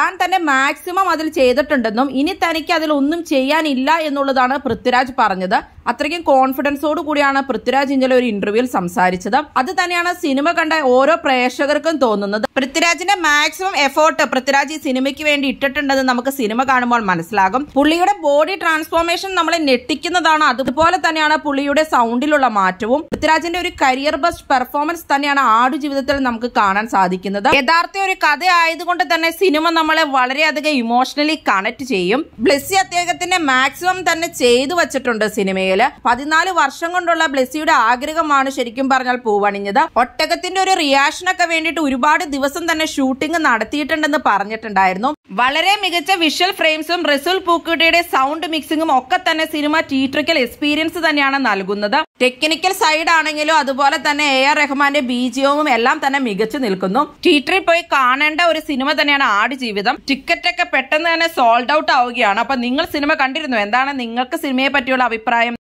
താൻ തന്നെ മാക്സിമം അതിൽ ചെയ്തിട്ടുണ്ടെന്നും ഇനി തനിക്ക് അതിൽ ഒന്നും ചെയ്യാനില്ല എന്നുള്ളതാണ് പൃഥ്വിരാജ് പറഞ്ഞത് അത്രയ്ക്കും കോൺഫിഡൻസോട് കൂടിയാണ് പൃഥ്വിരാജ് ഇഞ്ചൽ ഒരു ഇന്റർവ്യൂവിൽ സംസാരിച്ചത് അത് തന്നെയാണ് സിനിമ കണ്ട ഓരോ പ്രേക്ഷകർക്കും തോന്നുന്നത് പൃഥ്വിരാജിന്റെ മാക്സിമം എഫേർട്ട് പൃഥ്വിരാജ് ഈ സിനിമയ്ക്ക് വേണ്ടി ഇട്ടിട്ടുണ്ടെന്ന് നമുക്ക് സിനിമ കാണുമ്പോൾ മനസ്സിലാകും പുള്ളിയുടെ ബോഡി ട്രാൻസ്ഫോർമേഷൻ നമ്മളെ ഞെട്ടിക്കുന്നതാണ് അതുപോലെ തന്നെയാണ് പുള്ളിയുടെ സൗണ്ടിലുള്ള മാറ്റവും പൃഥ്വിരാജിന്റെ ഒരു കരിയർ ബെസ്റ്റ് പെർഫോമൻസ് തന്നെയാണ് ആടു ജീവിതത്തിൽ നമുക്ക് കാണാൻ സാധിക്കുന്നത് യഥാർത്ഥ ഒരു കഥ ആയതുകൊണ്ട് തന്നെ സിനിമ നമ്മളെ വളരെയധികം ഇമോഷണലി കണക്ട് ചെയ്യും ബ്ലെസ്സി അദ്ദേഹത്തിന്റെ മാക്സിമം തന്നെ ചെയ്തു വച്ചിട്ടുണ്ട് സിനിമയിൽ പറഞ്ഞാല് പതിനാല് വർഷം കൊണ്ടുള്ള ബ്ലെസ്സിയുടെ ആഗ്രഹമാണ് ശരിക്കും പറഞ്ഞാൽ പൂവണിഞ്ഞത് ഒട്ടകത്തിന്റെ ഒരു റിയാക്ഷനൊക്കെ വേണ്ടിയിട്ട് ഒരുപാട് ദിവസം തന്നെ ഷൂട്ടിംഗ് നടത്തിയിട്ടുണ്ടെന്ന് പറഞ്ഞിട്ടുണ്ടായിരുന്നു വളരെ മികച്ച വിഷ്വൽ ഫ്രെയിംസും റിസുൽ പൂക്കുട്ടിയുടെ സൗണ്ട് മിക്സിംഗും ഒക്കെ തന്നെ സിനിമ തിയേറ്ററിക്കൽ എക്സ്പീരിയൻസ് തന്നെയാണ് നൽകുന്നത് ടെക്നിക്കൽ സൈഡ് ആണെങ്കിലും അതുപോലെ തന്നെ എ ആർ റഹ്മാന്റെ ബീജിയവും എല്ലാം തന്നെ മികച്ചു നിൽക്കുന്നു തിയേറ്ററിൽ പോയി കാണേണ്ട ഒരു സിനിമ തന്നെയാണ് ജീവിതം ടിക്കറ്റ് ഒക്കെ പെട്ടെന്ന് തന്നെ സോൾഡ് ഔട്ട് ആവുകയാണ് അപ്പൊ നിങ്ങൾ സിനിമ കണ്ടിരുന്നു എന്താണ് നിങ്ങൾക്ക് സിനിമയെ പറ്റിയുള്ള അഭിപ്രായം